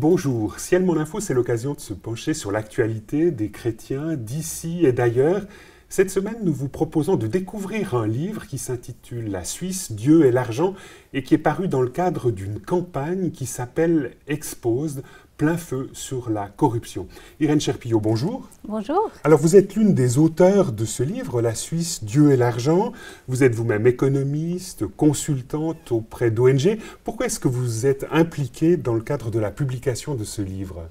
Bonjour, Ciel Mon Info, c'est l'occasion de se pencher sur l'actualité des chrétiens d'ici et d'ailleurs. Cette semaine, nous vous proposons de découvrir un livre qui s'intitule La Suisse, Dieu et l'argent et qui est paru dans le cadre d'une campagne qui s'appelle Exposed » plein feu sur la corruption. Irène Cherpillot, bonjour. Bonjour. Alors vous êtes l'une des auteurs de ce livre, La Suisse, Dieu et l'argent. Vous êtes vous-même économiste, consultante auprès d'ONG. Pourquoi est-ce que vous êtes impliquée dans le cadre de la publication de ce livre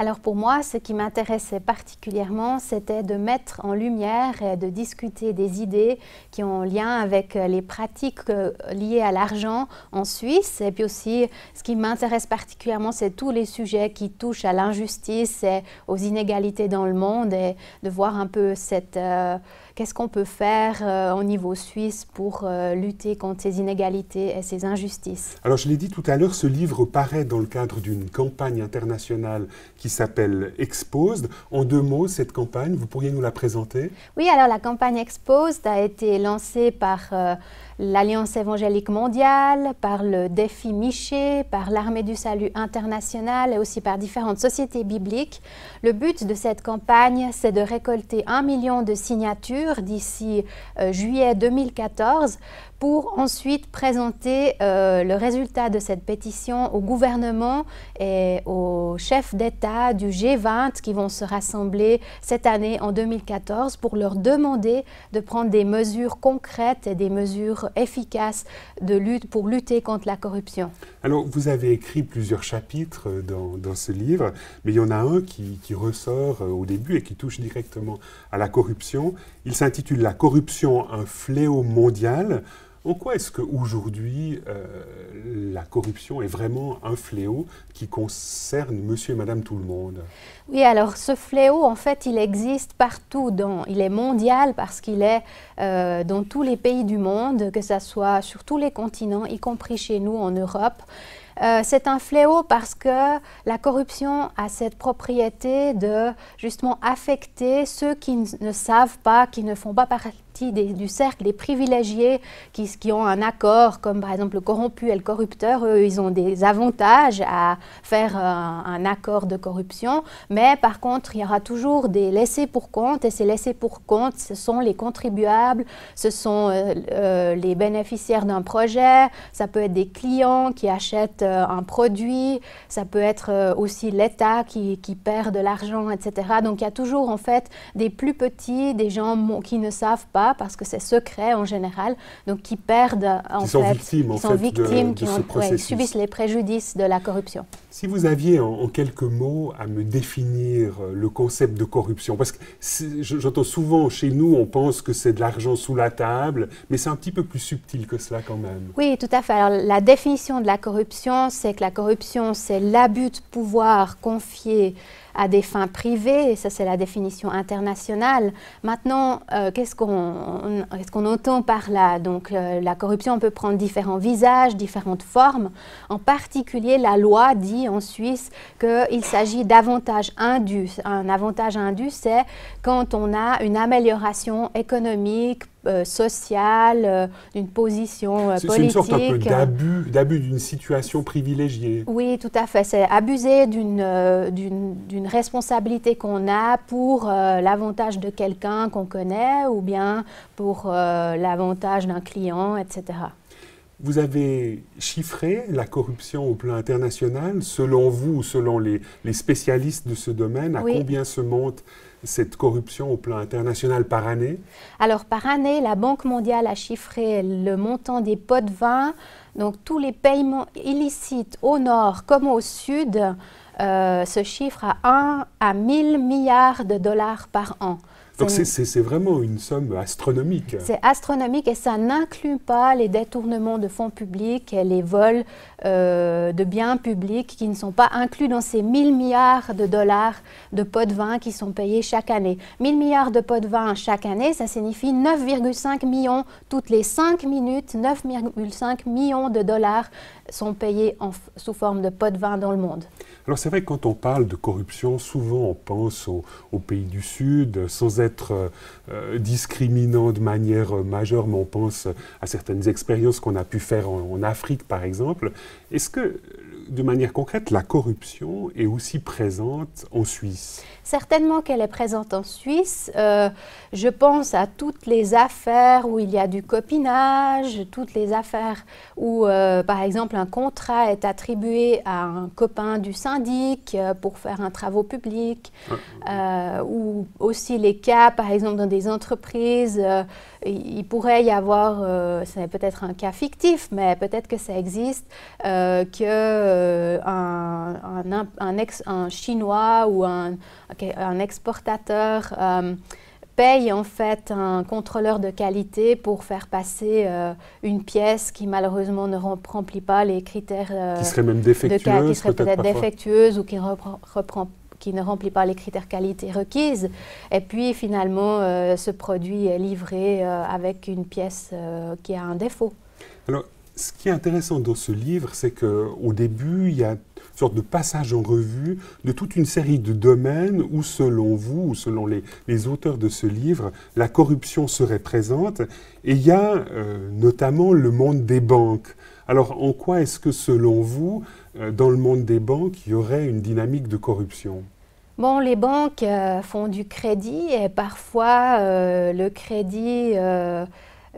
alors pour moi, ce qui m'intéressait particulièrement, c'était de mettre en lumière et de discuter des idées qui ont lien avec euh, les pratiques euh, liées à l'argent en Suisse. Et puis aussi, ce qui m'intéresse particulièrement, c'est tous les sujets qui touchent à l'injustice et aux inégalités dans le monde et de voir un peu cette... Euh, qu'est-ce qu'on peut faire au niveau suisse pour lutter contre ces inégalités et ces injustices Alors, je l'ai dit tout à l'heure, ce livre paraît dans le cadre d'une campagne internationale qui s'appelle Exposed. En deux mots, cette campagne, vous pourriez nous la présenter Oui, alors la campagne Exposed a été lancée par... Euh, l'Alliance évangélique mondiale, par le défi Miché, par l'Armée du Salut international et aussi par différentes sociétés bibliques. Le but de cette campagne, c'est de récolter un million de signatures d'ici euh, juillet 2014 pour ensuite présenter euh, le résultat de cette pétition au gouvernement et aux chefs d'État du G20 qui vont se rassembler cette année en 2014 pour leur demander de prendre des mesures concrètes et des mesures efficace de lutte pour lutter contre la corruption. Alors, vous avez écrit plusieurs chapitres euh, dans, dans ce livre, mais il y en a un qui, qui ressort euh, au début et qui touche directement à la corruption. Il s'intitule La corruption, un fléau mondial. En quoi est-ce qu'aujourd'hui, euh, la corruption est vraiment un fléau qui concerne monsieur et madame tout le monde Oui, alors ce fléau, en fait, il existe partout. il est mondial parce qu'il est euh, dans tous les pays du monde, que ce soit sur tous les continents, y compris chez nous en Europe. Euh, c'est un fléau parce que la corruption a cette propriété de justement affecter ceux qui ne savent pas, qui ne font pas partie du cercle des privilégiés qui, qui, ont un accord, comme par exemple le corrompu et le corrupteur, eux, ils ont des avantages à faire un, accord de corruption, mais par contre, il y aura toujours des laissés pour compte, et ces laissés pour compte, ce sont les contribuables, ce sont euh, euh, les bénéficiaires d'un projet, ça peut être des clients qui achètent euh, un produit, ça peut être aussi l'État qui, qui perd de l'argent, etc. Donc il y a toujours en fait des plus petits, des gens qui ne savent pas parce que c'est secret en général, donc qui perdent en qui fait, sont victimes, en qui sont victimes, qui subissent les préjudices de la corruption. Si vous aviez en, quelques mots à me définir euh, le concept de corruption, parce que j'entends souvent chez nous, on pense que c'est de l'argent sous la table, mais c'est un petit peu plus subtil que cela quand même. Oui, tout à fait. Alors la définition de la corruption, c'est que la corruption, c'est l'abus de pouvoir confié à des fins privées, ça c'est la définition internationale. Maintenant, euh, qu'est-ce qu'on entend par là Donc euh, la corruption peut prendre différents visages, différentes formes. En particulier, la loi dit en Suisse qu'il s'agit d'avantages indus. Un avantage indu, c'est quand on a une amélioration économique, euh, social d'une euh, position politique. Euh, c'est une sorte d'abus, d'abus d'une situation privilégiée. Oui, tout à fait. C'est abuser d'une, d'une, responsabilité qu'on a pour l'avantage de quelqu'un qu'on connaît ou bien pour l'avantage d'un client, etc. Vous avez chiffré la corruption au plan international. Selon vous, ou selon les, spécialistes de ce domaine, à combien se monte cette corruption au plan international par année Alors par année, la Banque mondiale a chiffré le montant des pots de vin, donc tous les paiements illicites au nord comme au sud. se euh, chiffre à 1 à 1000 milliards de dollars par an. Donc c'est vraiment une somme astronomique. C'est astronomique et ça n'inclut pas les détournements de fonds publics et les vols euh, de biens publics qui ne sont pas inclus dans ces 1000 milliards de dollars de pots de vin qui sont payés chaque année. 1000 milliards de pots de vin chaque année, ça signifie 9,5 millions toutes les 5 minutes, 9,5 millions de dollars sont payés sous forme de pots de vin dans le monde. Alors c'est vrai que quand on parle de corruption, souvent on pense aux, pays du Sud, euh, sans être euh, euh, discriminant de manière majeure, mais on pense à certaines expériences qu'on a pu faire en, Afrique par exemple. Est-ce que de manière concrète, la corruption est aussi présente en Suisse Certainement qu'elle est présente en Suisse. je pense à toutes les affaires où il y a du copinage, toutes les affaires où, par exemple, un contrat est attribué à un copain du syndicat euh, pour faire un travaux public, euh, ou aussi les cas, par exemple, dans des entreprises. Euh, il pourrait y avoir, c'est peut-être un cas fictif, mais peut-être que ça existe, qu'un que un, un, un, Chinois ou un, un exportateur paye en fait un contrôleur de qualité pour faire passer euh, une pièce qui malheureusement ne remplit pas les critères euh, qui serait même défectueuse, peut-être ou qui, reprend, qui ne remplit pas les critères qualité requises. Et puis finalement, euh, ce produit est livré avec une pièce qui a un défaut. Alors, ce qui est intéressant dans ce livre, c'est qu'au début, il y a sorte de passage en revue de toute une série de domaines où, selon vous, ou selon les, les auteurs de ce livre, la corruption serait présente. Et il y a euh, notamment le monde des banques. Alors, en quoi est-ce que, selon vous, euh, dans le monde des banques, il y aurait une dynamique de corruption Bon, les banques euh, font du crédit et parfois le crédit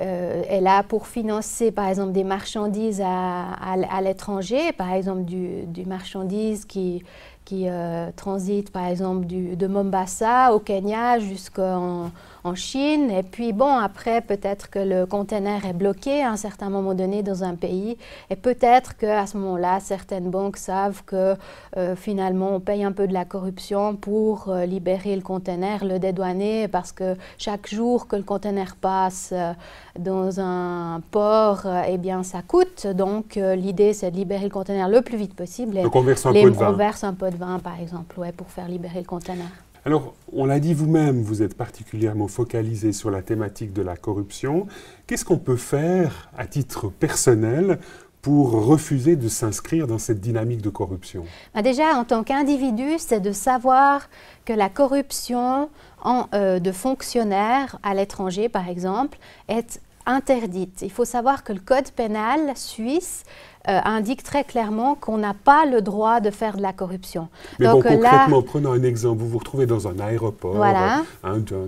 euh, elle a pour financer, par exemple, des marchandises à, l'étranger, par exemple, du, marchandises qui, qui euh, transite, par exemple, de Mombasa au Kenya jusqu'en en Chine. Et puis, bon, après, peut-être que le conteneur est bloqué à un certain moment donné dans un pays. Et peut-être qu'à ce moment-là, certaines banques savent que euh, finalement, on paye un peu de la corruption pour euh, libérer le conteneur, le dédouaner, parce que chaque jour que le conteneur passe euh, dans un port, eh bien, ça coûte. Donc, l'idée, c'est de libérer le conteneur le plus vite possible. Et on verse un, peu de vin. on verse un peu de vin, par exemple, ouais, pour faire libérer le conteneur. Alors, on l'a dit vous-même, vous êtes particulièrement focalisé sur la thématique de la corruption. Qu'est-ce qu'on peut faire à titre personnel pour refuser de s'inscrire dans cette dynamique de corruption bah Déjà, en tant qu'individu, c'est de savoir que la corruption euh, de fonctionnaires à l'étranger, par exemple, est interdite. Il faut savoir que le code pénal suisse euh, indique très clairement qu'on n'a pas le droit de faire de la corruption. Mais Donc, concrètement, prenons un exemple. Vous vous retrouvez dans un aéroport hein,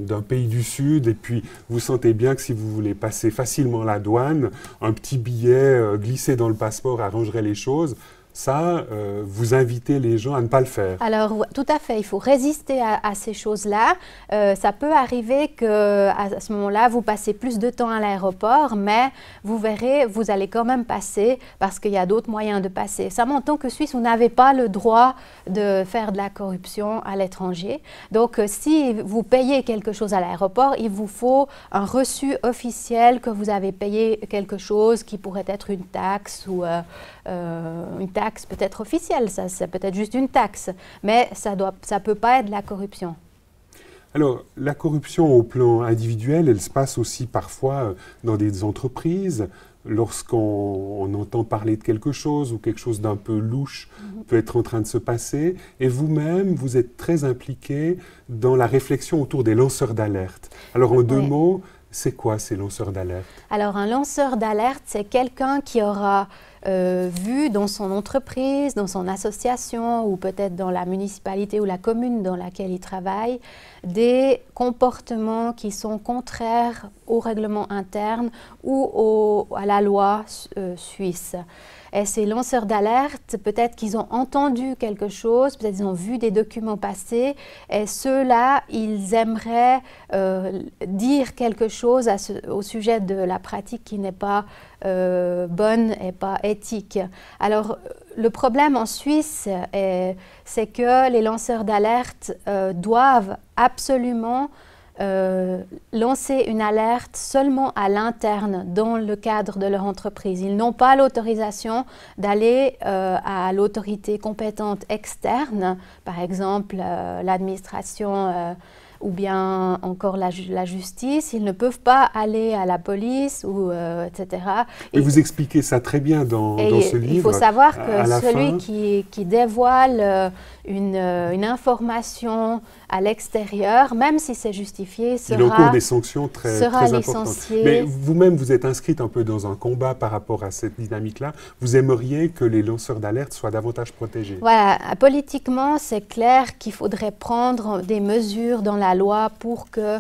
d'un pays du Sud et puis vous sentez bien que si vous voulez passer facilement la douane, un petit billet euh, glissé dans le passeport arrangerait les choses ça, euh, vous invitez les gens à ne pas le faire. Alors, tout à fait, il faut résister à, ces choses-là. Euh, ça peut arriver que à ce moment-là, vous passez plus de temps à l'aéroport, mais vous verrez, vous allez quand même passer parce qu'il y a d'autres moyens de passer. Ça, en tant que Suisse, vous n'avez pas le droit de faire de la corruption à l'étranger. Donc, euh, si vous payez quelque chose à l'aéroport, il vous faut un reçu officiel que vous avez payé quelque chose qui pourrait être une taxe ou euh, une taxe peut-être officielle, ça, ça peut être juste une taxe, mais ça ne ça peut pas être la corruption. Alors, la corruption au plan individuel, elle se passe aussi parfois euh, dans des entreprises. Lorsqu'on entend parler de quelque chose ou quelque chose d'un peu louche mhm. peut être en train de se passer, et vous-même, vous êtes très impliqué dans la réflexion autour des lanceurs d'alerte. Alors, en deux mots, c'est quoi ces lanceurs d'alerte Alors, un lanceur d'alerte, c'est quelqu'un qui aura euh, vu dans son entreprise, dans son association ou peut-être dans la municipalité ou la commune dans laquelle il travaille, des comportements qui sont contraires au règlement interne ou à la loi euh, suisse. Et ces lanceurs d'alerte, peut-être qu'ils ont entendu quelque chose, peut-être qu'ils ont vu des documents passer, et ceux-là, ils aimeraient euh, dire quelque chose au sujet de la pratique qui n'est pas euh, bonne et pas éthique. Alors, le problème en Suisse, c'est que les lanceurs d'alerte doivent absolument euh, lancer une alerte seulement à l'interne dans le cadre de leur entreprise. Ils n'ont pas l'autorisation d'aller euh, à l'autorité compétente externe, par exemple euh, l'administration ou bien encore la, justice, ils ne peuvent pas aller à la police, ou, etc. Et, vous expliquez ça très bien dans, ce livre. Il faut savoir que celui qui, dévoile euh, une, information à l'extérieur, même si c'est justifié, sera, Il des sanctions très, sera très Mais vous-même, vous êtes inscrite un peu dans un combat par rapport à cette dynamique-là. Vous aimeriez que les lanceurs d'alerte soient davantage protégés. Voilà, politiquement, c'est clair qu'il faudrait prendre des mesures dans la loi pour que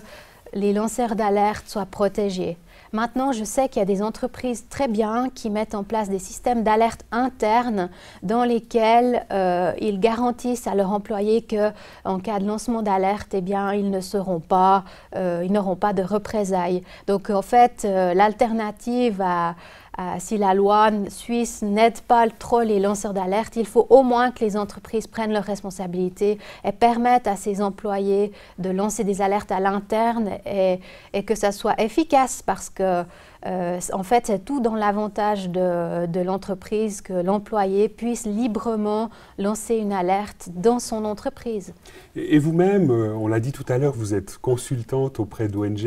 les lanceurs d'alerte soient protégés. Maintenant, je sais qu'il y a des entreprises très bien qui mettent en place des systèmes d'alerte interne dans lesquels euh, ils garantissent à leurs employés que, en cas de lancement d'alerte, eh bien, ils ne seront pas, euh, ils n'auront pas de représailles. Donc, en fait, euh, l'alternative à euh, si la loi suisse n'aide pas trop les lanceurs d'alerte, il faut au moins que les entreprises prennent leurs responsabilités et permettent à ses employés de lancer des alertes à l'interne et, que ça soit efficace parce que euh, en fait, c'est tout dans l'avantage de, l'entreprise que l'employé puisse librement lancer une alerte dans son entreprise. et vous-même, euh, on l'a dit tout à l'heure, vous êtes consultante auprès d'ONG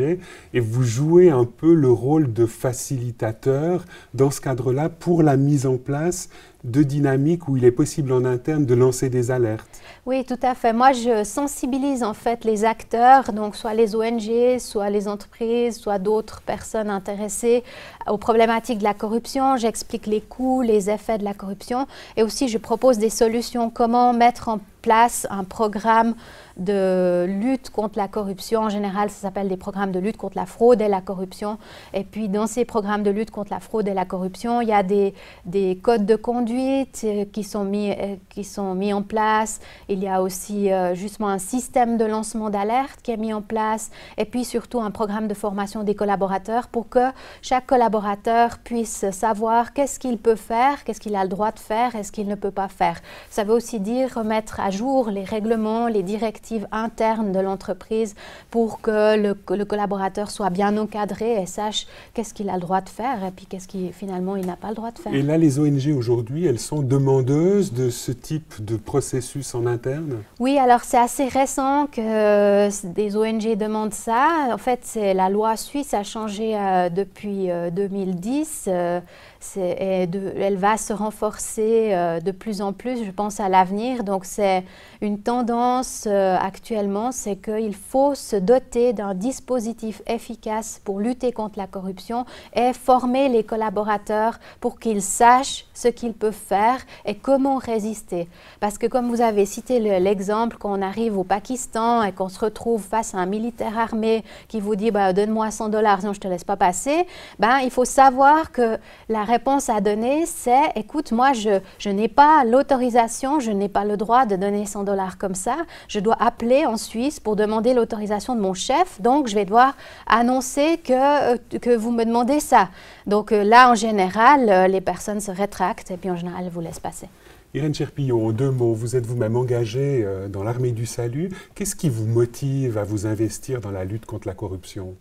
et vous jouez un peu le rôle de facilitateur dans ce cadre-là pour la mise en place de dynamique où il est possible en interne de lancer des alertes. Oui, tout à fait. Moi, je sensibilise en fait les acteurs, donc soit les ONG, soit les entreprises, soit d'autres personnes intéressées aux problématiques de la corruption, j'explique les coûts, les effets de la corruption et aussi je propose des solutions, comment mettre en place un programme de lutte contre la corruption. En général, ça s'appelle des programmes de lutte contre la fraude et la corruption. Et puis, dans ces programmes de lutte contre la fraude et la corruption, il y a des, des codes de conduite euh, qui, sont mis, euh, qui sont mis en place. Il y a aussi euh, justement un système de lancement d'alerte qui est mis en place. Et puis, surtout, un programme de formation des collaborateurs pour que chaque collaborateur collaborateur puisse savoir qu'est-ce qu'il peut faire, qu'est-ce qu'il a le droit de faire et ce qu'il ne peut pas faire. Ça veut aussi dire remettre à jour les règlements, les directives internes de l'entreprise pour que le, collaborateur soit bien encadré et sache qu'est-ce qu'il a le droit de faire et puis qu'est-ce qu'il finalement il n'a pas le droit de faire. Et là, les ONG aujourd'hui, elles sont demandeuses de ce type de processus en interne Oui, alors c'est assez récent que euh, des ONG demandent ça. En fait, c'est la loi suisse a changé euh, depuis euh, 2010, elle va se renforcer euh, de plus en plus, je pense, à l'avenir. Donc c'est une tendance euh, actuellement, c'est qu'il faut se doter d'un dispositif efficace pour lutter contre la corruption et former les collaborateurs pour qu'ils sachent ce qu'ils peuvent faire et comment résister. Parce que comme vous avez cité l'exemple, quand on arrive au Pakistan et qu'on se retrouve face à un militaire armé qui vous dit bah, donne-moi 100 dollars sinon je ne te laisse pas passer, ben, il faut savoir que la réponse à donner, c'est écoute, moi, je, n'ai pas l'autorisation, je n'ai pas le droit de donner 100 dollars comme ça. Je dois appeler en Suisse pour demander l'autorisation de mon chef. Donc, je vais devoir annoncer que, euh, que vous me demandez ça. Donc, euh, là, en général, euh, les personnes se rétractent et puis en général, elles vous laissent passer. Irène Cherpillon, en deux mots, vous êtes vous-même engagée dans l'armée du salut. Qu'est-ce qui vous motive à vous investir dans la lutte contre la corruption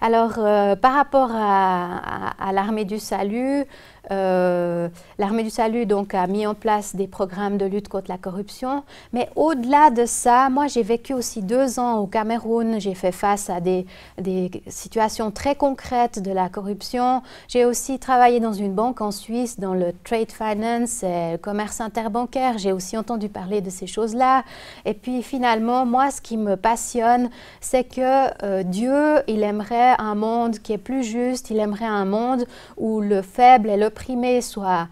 alors, euh, par rapport à l'armée du salut, euh, L'Armée du Salut donc, a mis en place des programmes de lutte contre la corruption. Mais au-delà de ça, moi j'ai vécu aussi deux ans au Cameroun. J'ai fait face à des, des, situations très concrètes de la corruption. J'ai aussi travaillé dans une banque en Suisse, dans le trade finance et le commerce interbancaire. J'ai aussi entendu parler de ces choses-là. Et puis finalement, moi ce qui me passionne, c'est que euh, Dieu, il aimerait un monde qui est plus juste, il aimerait un monde où le faible et le l'opprimé soit,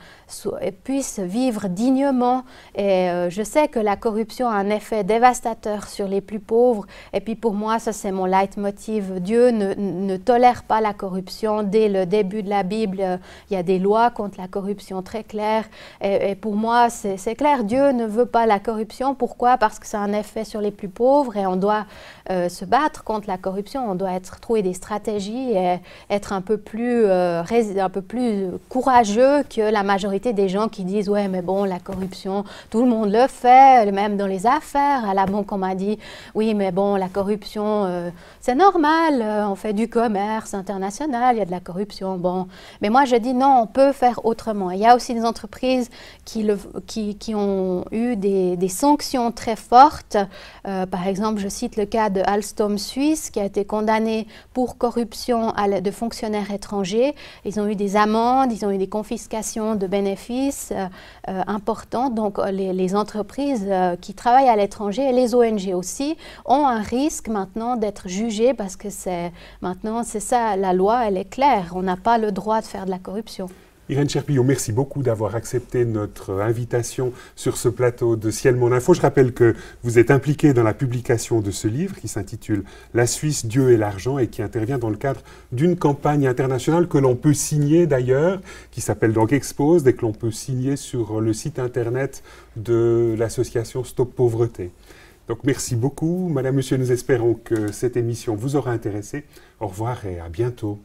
puisse vivre dignement. Et euh, je sais que la corruption a un effet dévastateur sur les plus pauvres. Et puis pour moi, ça c'est mon leitmotiv. Dieu ne, tolère pas la corruption. Dès le début de la Bible, il y a des lois contre la corruption très claires. Et, pour moi, c'est clair, Dieu ne veut pas la corruption. Pourquoi Parce que ça a un effet sur les plus pauvres et on doit euh, se battre contre la corruption. On doit être, trouver des stratégies et être un peu plus, euh, un peu plus court que la majorité des gens qui disent ouais mais bon la corruption tout le monde le fait même dans les affaires à la banque on m'a dit oui mais bon la corruption euh, c'est normal euh, on fait du commerce international il y a de la corruption bon mais moi je dis non on peut faire autrement il y a aussi des entreprises qui, le, qui, qui ont eu des, des, sanctions très fortes euh, par exemple je cite le cas de Alstom Suisse qui a été condamné pour corruption à de fonctionnaires étrangers ils ont eu des amendes ils ont eu des confiscations de bénéfices euh, euh, importantes. Donc euh, les, entreprises qui travaillent à l'étranger et les ONG aussi ont un risque maintenant d'être jugées parce que c'est maintenant, c'est ça, la loi, elle est claire. On n'a pas le droit de faire de la corruption. Irène Cherpillon, merci beaucoup d'avoir accepté notre invitation sur ce plateau de Ciel Mon Info. Je rappelle que vous êtes impliquée dans la publication de ce livre qui s'intitule La Suisse, Dieu et l'argent et qui intervient dans le cadre d'une campagne internationale que l'on peut signer d'ailleurs, qui s'appelle donc Expose et que l'on peut signer sur le site internet de l'association Stop Pauvreté. Donc merci beaucoup. Madame, monsieur, nous espérons que cette émission vous aura intéressé. Au revoir et à bientôt.